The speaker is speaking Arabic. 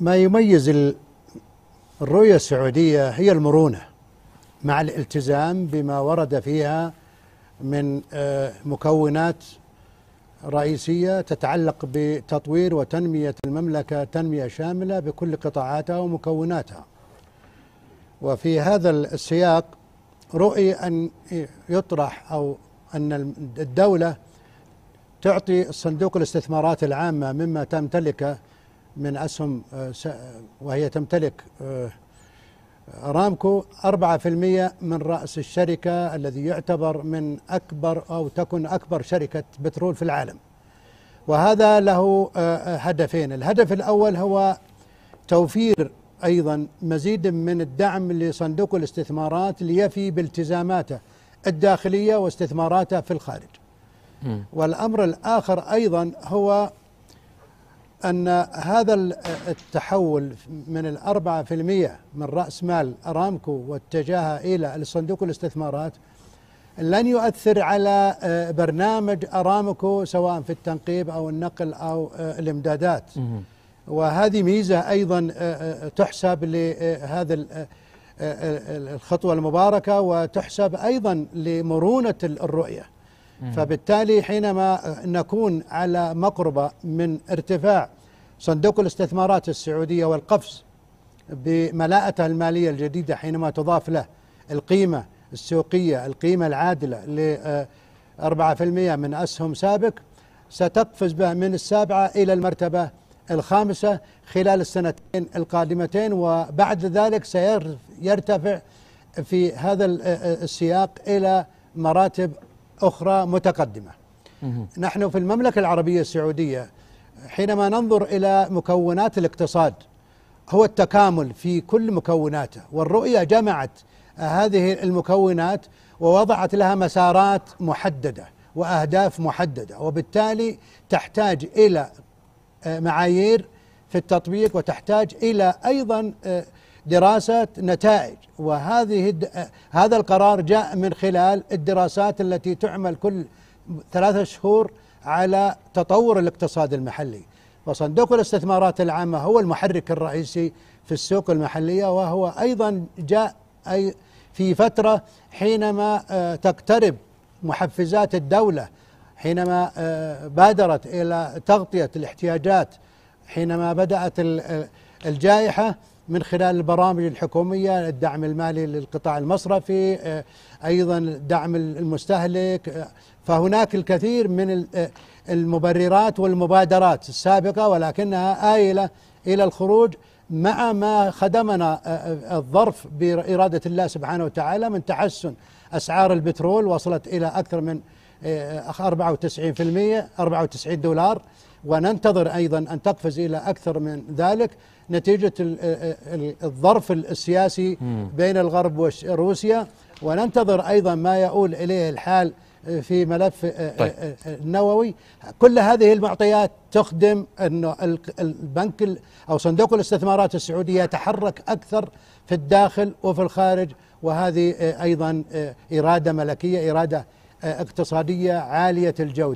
ما يميز الرؤية السعودية هي المرونة مع الالتزام بما ورد فيها من آه، مكونات رئيسية تتعلق بتطوير وتنمية المملكة تنمية شاملة بكل قطاعاتها ومكوناتها وفي هذا السياق رؤي أن يطرح أو أن الدولة تعطي صندوق الاستثمارات العامة مما تمتلكه من أسهم آه، آه، وهي تمتلك ارامكو آه، 4% من رأس الشركة الذي يعتبر من أكبر أو تكون أكبر شركة بترول في العالم وهذا له هدفين الهدف الأول هو توفير أيضا مزيد من الدعم لصندوق الاستثمارات ليفي بالتزاماته الداخلية واستثماراته في الخارج والأمر الآخر أيضا هو أن هذا التحول من الأربعة في المية من رأس مال أرامكو واتجاهها إلى الصندوق الاستثمارات لن يؤثر على آه، برنامج أرامكو سواء في التنقيب أو النقل أو آه، الإمدادات وهذه ميزة أيضا آه، تحسب لهذا الخطوة المباركة وتحسب أيضا لمرونة الرؤية فبالتالي حينما نكون على مقربة من ارتفاع صندوق الاستثمارات السعودية والقفز بملاءته المالية الجديدة حينما تضاف له القيمة السوقية القيمة العادلة ل 4% آه، من أسهم سابق ستقفز به من السابعة إلى المرتبة الخامسة خلال السنتين القادمتين وبعد ذلك سيرتفع في هذا آه، آه، السياق إلى مراتب أخرى متقدمة نحن في المملكة العربية السعودية حينما ننظر الى مكونات الاقتصاد هو التكامل في كل مكوناته والرؤيه جمعت هذه المكونات ووضعت لها مسارات محدده واهداف محدده وبالتالي تحتاج الى آه، معايير في التطبيق وتحتاج الى ايضا آه، دراسه نتائج وهذه آه، هذا القرار جاء من خلال الدراسات التي تعمل كل ثلاثة شهور على تطور الاقتصاد المحلي وصندوق الاستثمارات العامة هو المحرك الرئيسي في السوق المحلية وهو أيضا جاء أي في فترة حينما آه، تقترب محفزات الدولة حينما آه، بادرت إلى تغطية الاحتياجات حينما بدأت آه، الجائحة من خلال البرامج الحكومية الدعم المالي للقطاع المصرفي أيضا دعم المستهلك فهناك الكثير من المبررات والمبادرات السابقة ولكنها آيلة إلى الخروج مع ما خدمنا آه، آه، الظرف بإرادة الله سبحانه وتعالى من تحسن أسعار البترول وصلت إلى أكثر من 94% آه، 94 دولار وننتظر أيضا أن تقفز إلى أكثر من ذلك نتيجة الظرف السياسي بين الغرب وروسيا وننتظر أيضا ما يؤول إليه الحال في ملف آه، آه، طيب. النووي آه، كل هذه المعطيات تخدم أن البنك أو صندوق الاستثمارات السعودية يتحرك أكثر في الداخل وفي الخارج وهذه أيضا إرادة ملكية إرادة اقتصادية عالية الجودة